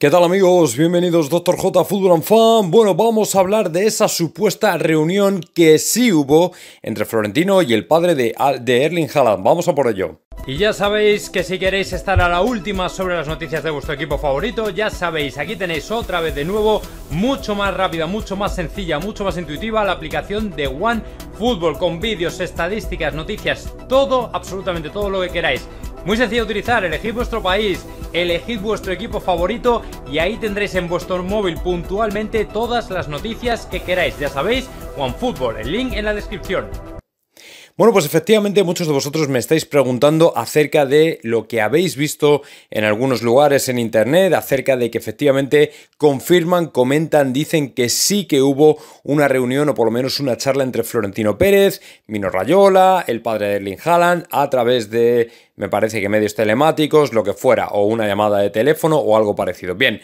¿Qué tal amigos? Bienvenidos Doctor J Fútbol and Fan. Bueno, vamos a hablar de esa supuesta reunión que sí hubo entre Florentino y el padre de, Erling Haaland. Vamos a por ello. Y ya sabéis que si queréis estar a la última sobre las noticias de vuestro equipo favorito, ya sabéis, aquí tenéis otra vez de nuevo, mucho más rápida, mucho más sencilla, mucho más intuitiva, la aplicación de One Football con vídeos, estadísticas, noticias, todo, absolutamente todo lo que queráis muy sencillo de utilizar, elegid vuestro país, elegid vuestro equipo favorito y ahí tendréis en vuestro móvil puntualmente todas las noticias que queráis. Ya sabéis, fútbol el link en la descripción. Bueno, pues efectivamente muchos de vosotros me estáis preguntando acerca de lo que habéis visto en algunos lugares en Internet, acerca de que efectivamente confirman, comentan, dicen que sí que hubo una reunión o por lo menos una charla entre Florentino Pérez, Mino Rayola, el padre de Erling Haaland, a través de, me parece que medios telemáticos, lo que fuera, o una llamada de teléfono o algo parecido. Bien.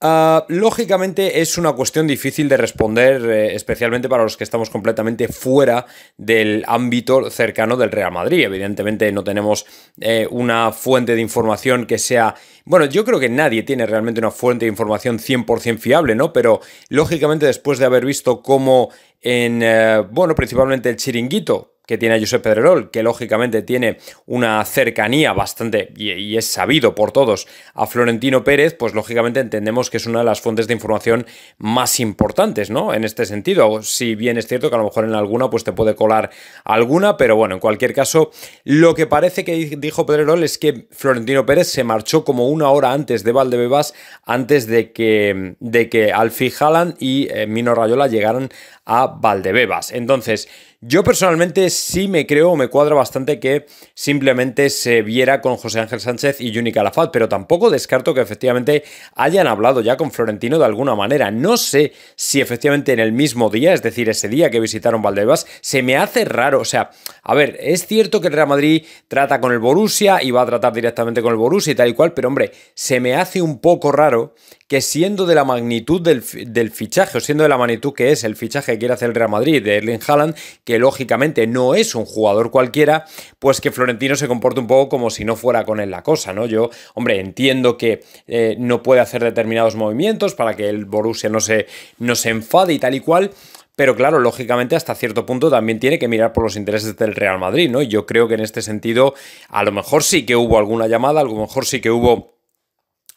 Ah, lógicamente es una cuestión difícil de responder, eh, especialmente para los que estamos completamente fuera del ámbito cercano del Real Madrid. Evidentemente no tenemos eh, una fuente de información que sea... Bueno, yo creo que nadie tiene realmente una fuente de información 100% fiable, ¿no? Pero lógicamente después de haber visto cómo en, eh, bueno, principalmente el chiringuito, que tiene a Josep Pedrerol, que lógicamente tiene una cercanía bastante, y, es sabido por todos, a Florentino Pérez, pues lógicamente entendemos que es una de las fuentes de información más importantes, ¿no? En este sentido, si bien es cierto que a lo mejor en alguna pues te puede colar alguna, pero bueno, en cualquier caso, lo que parece que dijo Pedrerol es que Florentino Pérez se marchó como una hora antes de Valdebebas, antes de que, de que Alfie Halland y eh, Mino Rayola llegaran a Valdebebas. Entonces, yo personalmente sí me creo o me cuadra bastante que simplemente se viera con José Ángel Sánchez y Juni Calafat, pero tampoco descarto que efectivamente hayan hablado ya con Florentino de alguna manera. No sé si efectivamente en el mismo día, es decir, ese día que visitaron Valdebebas, se me hace raro. O sea, a ver, es cierto que el Real Madrid trata con el Borussia y va a tratar directamente con el Borussia y tal y cual, pero hombre, se me hace un poco raro que siendo de la magnitud del, del fichaje, o siendo de la magnitud que es el fichaje que quiere hacer el Real Madrid de Erling Haaland, que lógicamente no es un jugador cualquiera, pues que Florentino se comporte un poco como si no fuera con él la cosa, ¿no? Yo, hombre, entiendo que eh, no puede hacer determinados movimientos para que el Borussia no se, no se enfade y tal y cual, pero claro, lógicamente hasta cierto punto también tiene que mirar por los intereses del Real Madrid, ¿no? Y yo creo que en este sentido, a lo mejor sí que hubo alguna llamada, a lo mejor sí que hubo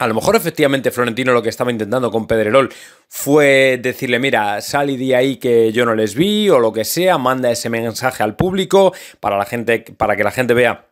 a lo mejor efectivamente Florentino lo que estaba intentando con Pedrerol fue decirle, mira, sal y ahí que yo no les vi o lo que sea, manda ese mensaje al público para, la gente, para que la gente vea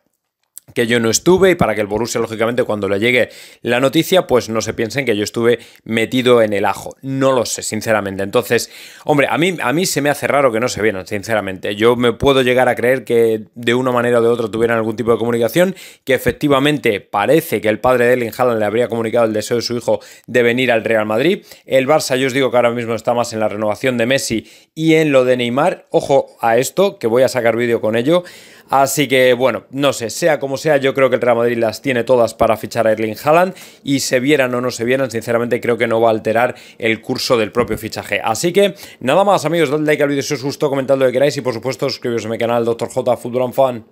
que yo no estuve y para que el Borussia, lógicamente, cuando le llegue la noticia, pues no se piensen que yo estuve metido en el ajo. No lo sé, sinceramente. Entonces, hombre, a mí, a mí se me hace raro que no se vieran, sinceramente. Yo me puedo llegar a creer que de una manera o de otra tuvieran algún tipo de comunicación, que efectivamente parece que el padre de Erling le habría comunicado el deseo de su hijo de venir al Real Madrid. El Barça, yo os digo que ahora mismo está más en la renovación de Messi y en lo de Neymar. Ojo a esto, que voy a sacar vídeo con ello. Así que, bueno, no sé, sea como sea, yo creo que el Real Madrid las tiene todas para fichar a Erling Haaland y se vieran o no se vieran, sinceramente creo que no va a alterar el curso del propio fichaje. Así que nada más amigos, dadle like al vídeo si os gustó, comentad lo que queráis y por supuesto suscribiros a mi canal Dr. J Fútbol Fan.